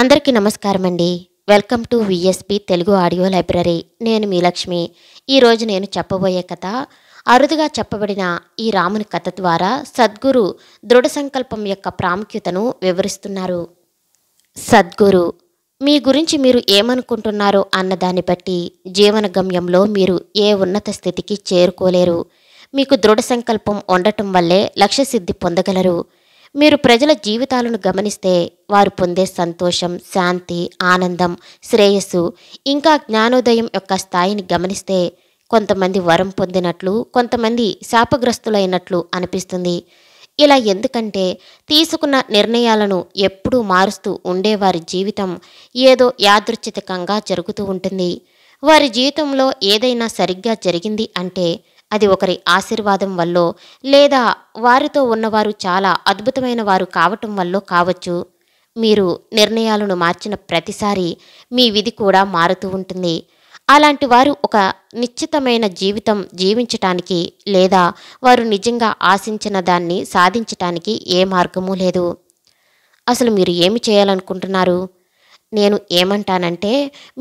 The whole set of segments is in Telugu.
అందరికీ నమస్కారం అండి welcome to VSP Telugu audio library నేను మీ లక్ష్మి ఈరోజు నేను చెప్పబోయే కథ అరుదుగా చెప్పబడిన ఈ రాముని కథ ద్వారా సద్గురు దృఢ సంకల్పం యొక్క ప్రాముఖ్యతను వివరిస్తున్నారు సద్గురు మీ గురించి మీరు ఏమనుకుంటున్నారో అన్న దాన్ని బట్టి జీవన గమ్యంలో మీరు ఏ ఉన్నత స్థితికి చేరుకోలేరు మీకు దృఢ సంకల్పం ఉండటం వల్లే లక్ష్యసిద్ధి పొందగలరు మీరు ప్రజల జీవితాలను గమనిస్తే వారు పొందే సంతోషం శాంతి ఆనందం శ్రేయస్సు ఇంకా జ్ఞానోదయం యొక్క స్థాయిని గమనిస్తే కొంతమంది వరం పొందినట్లు కొంతమంది శాపగ్రస్తులైనట్లు అనిపిస్తుంది ఇలా ఎందుకంటే తీసుకున్న నిర్ణయాలను ఎప్పుడూ మారుస్తూ ఉండేవారి జీవితం ఏదో యాదృచ్ఛితకంగా జరుగుతూ ఉంటుంది వారి జీవితంలో ఏదైనా సరిగ్గా జరిగింది అంటే అది ఒకరి ఆశీర్వాదం వల్లో లేదా వారితో ఉన్నవారు చాలా అద్భుతమైన వారు కావటం వల్లో కావచ్చు మీరు నిర్ణయాలను మార్చిన ప్రతిసారి మీ విధి కూడా మారుతూ ఉంటుంది అలాంటి వారు ఒక నిశ్చితమైన జీవితం జీవించటానికి లేదా వారు నిజంగా ఆశించిన దాన్ని సాధించటానికి ఏ మార్గమూ లేదు అసలు మీరు ఏమి చేయాలనుకుంటున్నారు నేను ఏమంటానంటే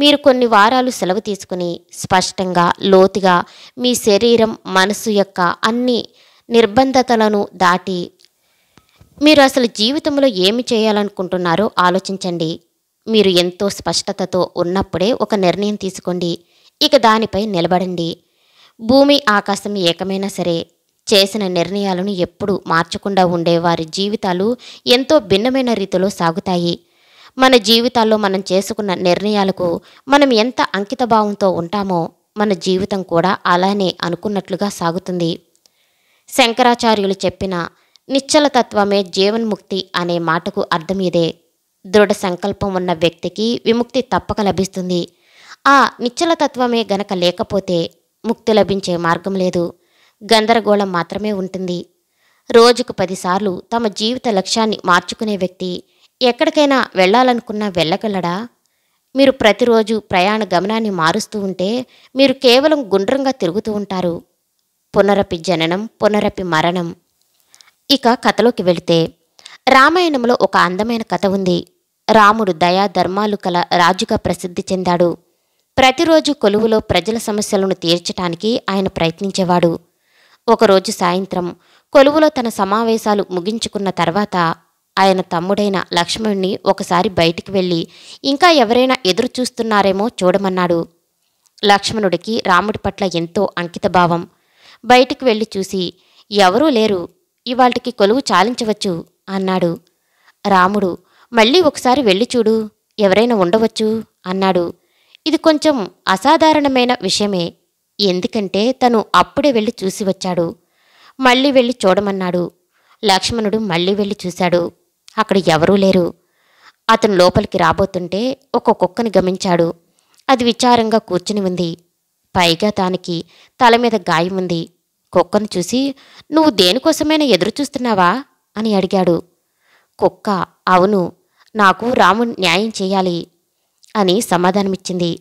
మీరు కొన్ని వారాలు సెలవు తీసుకుని స్పష్టంగా లోతుగా మీ శరీరం మనసు యొక్క అన్ని నిర్బంధతలను దాటి మీరు అసలు జీవితంలో ఏమి చేయాలనుకుంటున్నారో ఆలోచించండి మీరు ఎంతో స్పష్టతతో ఉన్నప్పుడే ఒక నిర్ణయం తీసుకోండి ఇక దానిపై నిలబడండి భూమి ఆకాశం ఏకమైనా సరే చేసిన నిర్ణయాలను ఎప్పుడూ మార్చకుండా ఉండే వారి జీవితాలు ఎంతో భిన్నమైన రీతిలో సాగుతాయి మన జీవితాల్లో మనం చేసుకున్న నిర్ణయాలకు మనం ఎంత అంకితభావంతో ఉంటామో మన జీవితం కూడా అలానే అనుకున్నట్లుగా సాగుతుంది శంకరాచార్యులు చెప్పిన నిశ్చలతత్వమే జీవన్ముక్తి అనే మాటకు అర్థం ఇదే దృఢ సంకల్పం ఉన్న వ్యక్తికి విముక్తి తప్పక లభిస్తుంది ఆ నిశ్చలతత్వమే గనక లేకపోతే ముక్తి లభించే మార్గం లేదు గందరగోళం మాత్రమే ఉంటుంది రోజుకు పదిసార్లు తమ జీవిత లక్ష్యాన్ని మార్చుకునే వ్యక్తి ఎక్కడికైనా వెళ్ళాలనుకున్నా వెళ్ళగలడా మీరు ప్రతిరోజు ప్రయాణ గమనాన్ని మారుస్తూ ఉంటే మీరు కేవలం గుండ్రంగా తిరుగుతూ ఉంటారు పునరపి జననం పునరపి మరణం ఇక కథలోకి వెళితే రామాయణంలో ఒక అందమైన కథ ఉంది రాముడు దయా ధర్మాలు కల రాజుగా ప్రసిద్ధి చెందాడు ప్రతిరోజు కొలువులో ప్రజల సమస్యలను తీర్చటానికి ఆయన ప్రయత్నించేవాడు ఒకరోజు సాయంత్రం కొలువులో తన సమావేశాలు ముగించుకున్న తర్వాత ఆయన తమ్ముడైన లక్ష్మణుణ్ణి ఒకసారి బయటికి వెళ్ళి ఇంకా ఎవరైనా ఎదురు చూస్తున్నారేమో చూడమన్నాడు లక్ష్మణుడికి రాముడి పట్ల ఎంతో అంకితభావం బయటికి వెళ్ళి చూసి ఎవరూ లేరు ఇవాళ్ళకి కొలువు చాలించవచ్చు అన్నాడు రాముడు మళ్ళీ ఒకసారి వెళ్ళి చూడు ఎవరైనా ఉండవచ్చు అన్నాడు ఇది కొంచెం అసాధారణమైన విషయమే ఎందుకంటే తను అప్పుడే వెళ్ళి చూసి వచ్చాడు మళ్ళీ వెళ్ళి చూడమన్నాడు లక్ష్మణుడు మళ్ళీ వెళ్ళి చూశాడు అక్కడ ఎవరూ లేరు అతను లోపలికి రాబోతుంటే ఒక కుక్కని గమనించాడు అది విచారంగా కూర్చుని ఉంది పైగా దానికి తల మీద గాయం ఉంది కుక్కను చూసి నువ్వు దేనికోసమైనా ఎదురు చూస్తున్నావా అని అడిగాడు కుక్క అవును నాకు రాము న్యాయం చేయాలి అని సమాధానమిచ్చింది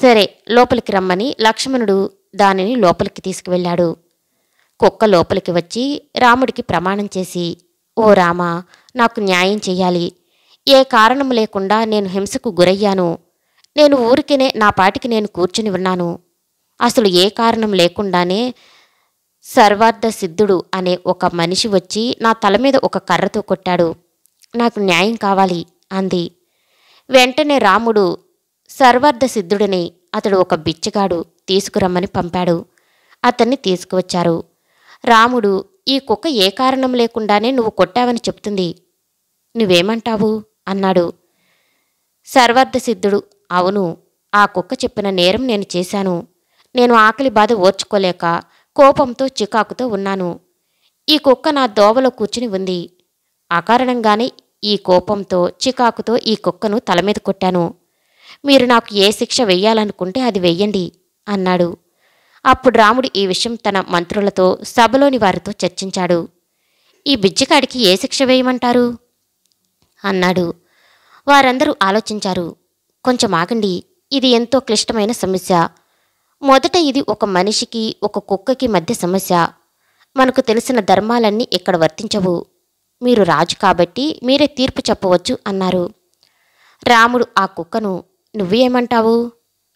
సరే లోపలికి రమ్మని లక్ష్మణుడు దానిని లోపలికి తీసుకువెళ్ళాడు కుక్క లోపలికి వచ్చి రాముడికి ప్రమాణం చేసి ఓ రామా నాకు న్యాయం చేయాలి ఏ కారణం లేకుండా నేను హింసకు గురయ్యాను నేను ఊరికినే నా పాటికి నేను కూర్చుని ఉన్నాను అసలు ఏ కారణం లేకుండానే సర్వార్థ సిద్ధుడు అనే ఒక మనిషి వచ్చి నా తల మీద ఒక కర్రతో కొట్టాడు నాకు న్యాయం కావాలి అంది వెంటనే రాముడు సర్వార్థ సిద్ధుడిని అతడు ఒక బిచ్చగాడు తీసుకురమ్మని పంపాడు అతన్ని తీసుకువచ్చారు రాముడు ఈ కుక్క ఏ కారణం లేకుండానే నువ్వు కొట్టావని చెప్తుంది నువ్వేమంటావు అన్నాడు సర్వార్థసిద్ధుడు అవును ఆ కుక్క చెప్పిన నేరం నేను చేశాను నేను ఆకలి బాధ ఓర్చుకోలేక కోపంతో చికాకుతో ఉన్నాను ఈ కుక్క నా దోవలో కూర్చుని ఉంది అకారణంగానే ఈ కోపంతో చికాకుతో ఈ కుక్కను తలమీద కొట్టాను మీరు నాకు ఏ శిక్ష వెయ్యాలనుకుంటే అది వెయ్యండి అన్నాడు అప్పుడు రాముడు ఈ విషయం తన మంత్రులతో సభలోని వారితో చర్చించాడు ఈ బిజ్జకాడికి ఏ శిక్ష వేయమంటారు అన్నాడు వారందరూ ఆలోచించారు కొంచెం ఆగండి ఇది ఎంతో క్లిష్టమైన సమస్య మొదట ఇది ఒక మనిషికి ఒక కుక్కకి మధ్య సమస్య మనకు తెలిసిన ధర్మాలన్నీ ఇక్కడ వర్తించవు మీరు రాజు కాబట్టి మీరే తీర్పు చెప్పవచ్చు అన్నారు రాముడు ఆ కుక్కను నువ్వేమంటావు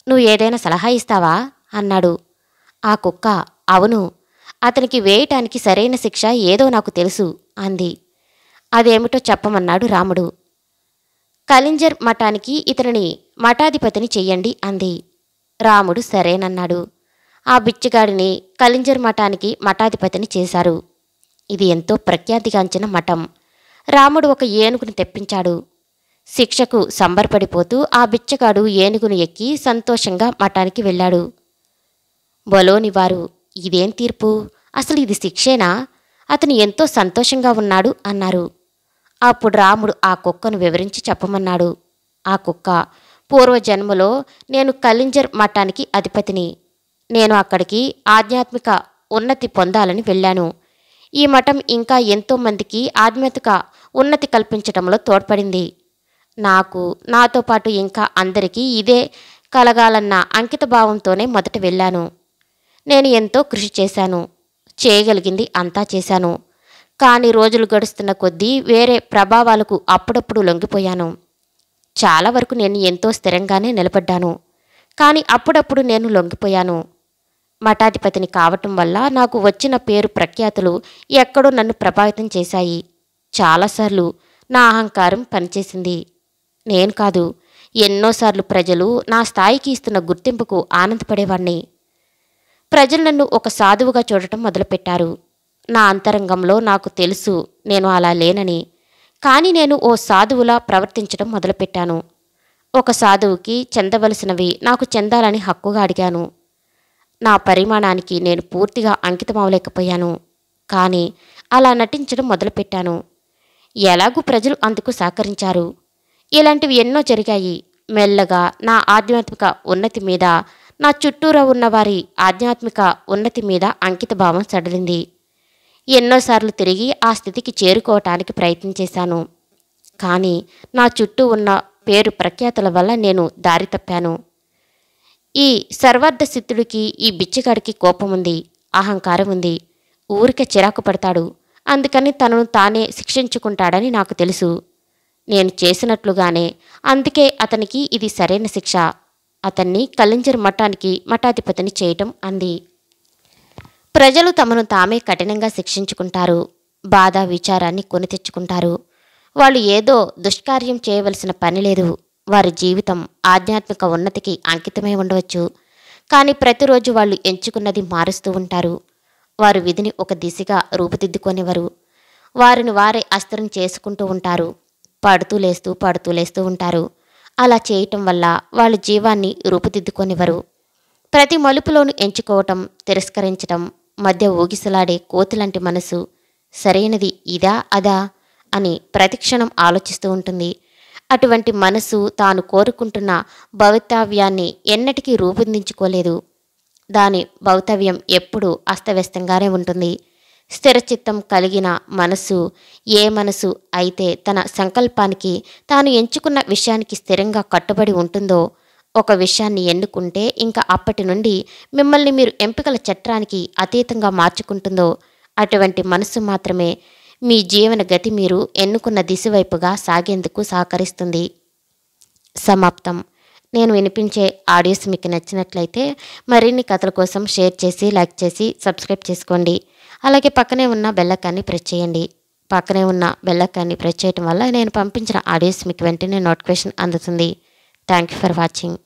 నువ్వు ఏదైనా సలహా ఇస్తావా అన్నాడు ఆ కుక్క అవును అతనికి వేయటానికి సరైన శిక్ష ఏదో నాకు తెలుసు అంది అదేమిటో చెప్పమన్నాడు రాముడు కలింజర్ మఠానికి ఇతనిని మఠాధిపతిని చెయ్యండి అంది రాముడు సరేనన్నాడు ఆ బిచ్చగాడిని కలింజర్ మఠానికి మఠాధిపతిని చేశారు ఇది ఎంతో ప్రఖ్యాతిగాంచిన మఠం రాముడు ఒక ఏనుగును తెప్పించాడు శిక్షకు సంబరపడిపోతూ ఆ బిచ్చగాడు ఏనుగును ఎక్కి సంతోషంగా మఠానికి వెళ్ళాడు బలోనివారు వారు ఇదేం తీర్పు అసలు ఇది శిక్షేనా అతను ఎంతో సంతోషంగా ఉన్నాడు అన్నారు అప్పుడు రాముడు ఆ కుక్కను వివరించి చెప్పమన్నాడు ఆ కుక్క పూర్వజన్మలో నేను కలింజర్ మఠానికి అధిపతిని నేను అక్కడికి ఆధ్యాత్మిక ఉన్నతి పొందాలని వెళ్ళాను ఈ మఠం ఇంకా ఎంతోమందికి ఆధ్యాత్మిక ఉన్నతి కల్పించడంలో తోడ్పడింది నాకు నాతో పాటు ఇంకా అందరికీ ఇదే కలగాలన్న అంకిత భావంతోనే మొదట వెళ్ళాను నేను ఎంతో కృషి చేశాను చేయగలిగింది అంతా చేశాను కానీ రోజులు గడుస్తున్న కొద్దీ వేరే ప్రభావాలకు అప్పుడప్పుడు లొంగిపోయాను చాలా వరకు నేను ఎంతో స్థిరంగానే నిలబడ్డాను కానీ అప్పుడప్పుడు నేను లొంగిపోయాను మఠాధిపతిని కావటం వల్ల నాకు వచ్చిన పేరు ప్రఖ్యాతులు ఎక్కడో నన్ను ప్రభావితం చేశాయి చాలాసార్లు నా అహంకారం పనిచేసింది నేను కాదు ఎన్నోసార్లు ప్రజలు నా స్థాయికి ఇస్తున్న గుర్తింపుకు ఆనందపడేవాణ్ణి ప్రజలు నన్ను ఒక సాధువుగా చూడటం మొదలుపెట్టారు నా అంతరంగంలో నాకు తెలుసు నేను అలా లేనని కానీ నేను ఓ సాధువులా ప్రవర్తించడం మొదలుపెట్టాను ఒక సాధువుకి చెందవలసినవి నాకు చెందాలని హక్కుగా అడిగాను నా పరిమాణానికి నేను పూర్తిగా అంకితం అవ్వలేకపోయాను కానీ అలా నటించడం మొదలుపెట్టాను ఎలాగూ ప్రజలు అందుకు సహకరించారు ఇలాంటివి ఎన్నో జరిగాయి మెల్లగా నా ఆధ్యాత్మిక ఉన్నతి మీద నా చుట్టూరా ఉన్నవారి ఆధ్యాత్మిక ఉన్నతి మీద అంకిత భావం సడలింది ఎన్నోసార్లు తిరిగి ఆ స్థితికి చేరుకోవటానికి ప్రయత్నం చేశాను కానీ నా చుట్టూ ఉన్న పేరు ప్రఖ్యాతుల వల్ల నేను దారి తప్పాను ఈ సర్వార్థ సిద్ధుడికి ఈ బిచ్చగాడికి కోపం ఉంది అహంకారం ఉంది ఊరికే చిరాకు పడతాడు అందుకని తనను తానే శిక్షించుకుంటాడని నాకు తెలుసు నేను చేసినట్లుగానే అందుకే అతనికి ఇది సరైన శిక్ష అతన్ని కలింజర్ మఠానికి మఠాధిపతిని చేయటం అంది ప్రజలు తమను తామే కఠినంగా శిక్షించుకుంటారు బాధ విచారాన్ని కొని తెచ్చుకుంటారు వాళ్ళు ఏదో దుష్కార్యం చేయవలసిన పని లేదు వారి జీవితం ఆధ్యాత్మిక ఉన్నతికి అంకితమై ఉండవచ్చు కానీ ప్రతిరోజు వాళ్ళు ఎంచుకున్నది మారుస్తూ ఉంటారు వారు విధిని ఒక దిశగా రూపుదిద్దుకొనేవారు వారిని వారే అస్త్రం చేసుకుంటూ ఉంటారు పడుతూ లేస్తూ పడుతూ లేస్తూ ఉంటారు అలా చేయటం వల్ల వాళ్ళ జీవాన్ని రూపుదిద్దుకొనివరు ప్రతి మలుపులోను ఎంచుకోవటం తిరస్కరించటం మధ్య ఊగిసలాడే కోతిలాంటి మనసు సరైనది ఇదా అదా అని ప్రతిక్షణం ఆలోచిస్తూ ఉంటుంది అటువంటి మనసు తాను కోరుకుంటున్న భవితవ్యాన్ని ఎన్నటికీ రూపొందించుకోలేదు దాని భవితవ్యం ఎప్పుడూ అస్తవ్యస్తంగానే ఉంటుంది స్థిరచిత్తం కలిగిన మనసు ఏ మనసు అయితే తన సంకల్పానికి తాను ఎంచుకున్న విషయానికి స్థిరంగా కట్టుబడి ఉంటుందో ఒక విషయాన్ని ఎన్నుకుంటే ఇంకా అప్పటి నుండి మిమ్మల్ని మీరు ఎంపికల చట్రానికి అతీతంగా మార్చుకుంటుందో అటువంటి మనసు మాత్రమే మీ జీవన గతి మీరు ఎన్నుకున్న దిశవైపుగా సాగేందుకు సహకరిస్తుంది సమాప్తం నేను వినిపించే ఆడియోస్ మీకు నచ్చినట్లయితే మరిన్ని కథల కోసం షేర్ చేసి లైక్ చేసి సబ్స్క్రైబ్ చేసుకోండి అలాగే పక్కనే ఉన్న బెల్లకాన్ని ప్రెస్ చేయండి పక్కనే ఉన్న బెల్లకాన్ని ప్రెస్ చేయడం వల్ల నేను పంపించిన ఆడియోస్ మీకు వెంటనే నోటిఫికేషన్ అందుతుంది థ్యాంక్ యూ ఫర్ వాచింగ్